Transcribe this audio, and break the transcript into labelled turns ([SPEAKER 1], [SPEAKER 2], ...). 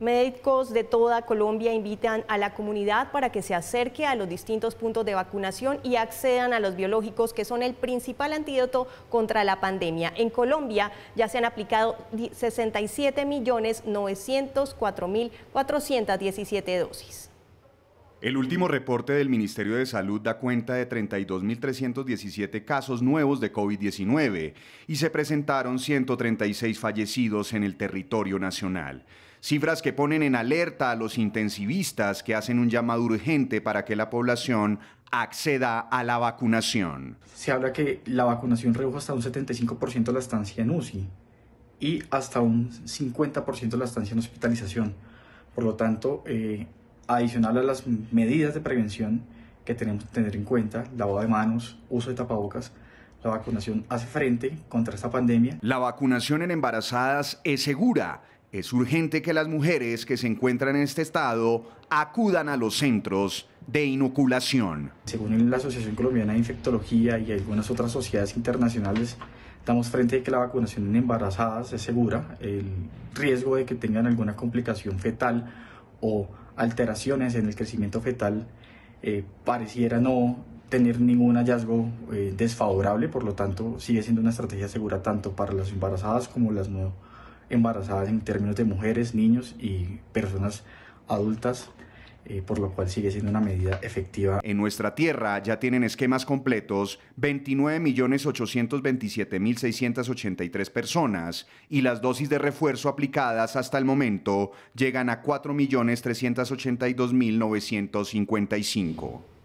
[SPEAKER 1] Médicos de toda Colombia invitan a la comunidad para que se acerque a los distintos puntos de vacunación y accedan a los biológicos que son el principal antídoto contra la pandemia. En Colombia ya se han aplicado 67.904.417 dosis.
[SPEAKER 2] El último reporte del Ministerio de Salud da cuenta de 32.317 casos nuevos de COVID-19 y se presentaron 136 fallecidos en el territorio nacional. Cifras que ponen en alerta a los intensivistas que hacen un llamado urgente para que la población acceda a la vacunación.
[SPEAKER 3] Se habla que la vacunación redujo hasta un 75% la estancia en UCI y hasta un 50% la estancia en hospitalización. Por lo tanto, eh, adicional a las medidas de prevención que tenemos que tener en cuenta, lavado de manos, uso de tapabocas, la vacunación hace frente contra esta pandemia.
[SPEAKER 2] La vacunación en embarazadas es segura. Es urgente que las mujeres que se encuentran en este estado acudan a los centros de inoculación.
[SPEAKER 3] Según la Asociación Colombiana de Infectología y algunas otras sociedades internacionales, estamos frente a que la vacunación en embarazadas es segura. El riesgo de que tengan alguna complicación fetal o alteraciones en el crecimiento fetal, eh, pareciera no tener ningún hallazgo eh, desfavorable, por lo tanto sigue siendo una estrategia segura tanto para las embarazadas como las no embarazadas en términos de mujeres, niños y personas adultas eh, por lo cual sigue siendo una medida efectiva.
[SPEAKER 2] En nuestra tierra ya tienen esquemas completos 29.827.683 personas y las dosis de refuerzo aplicadas hasta el momento llegan a 4.382.955.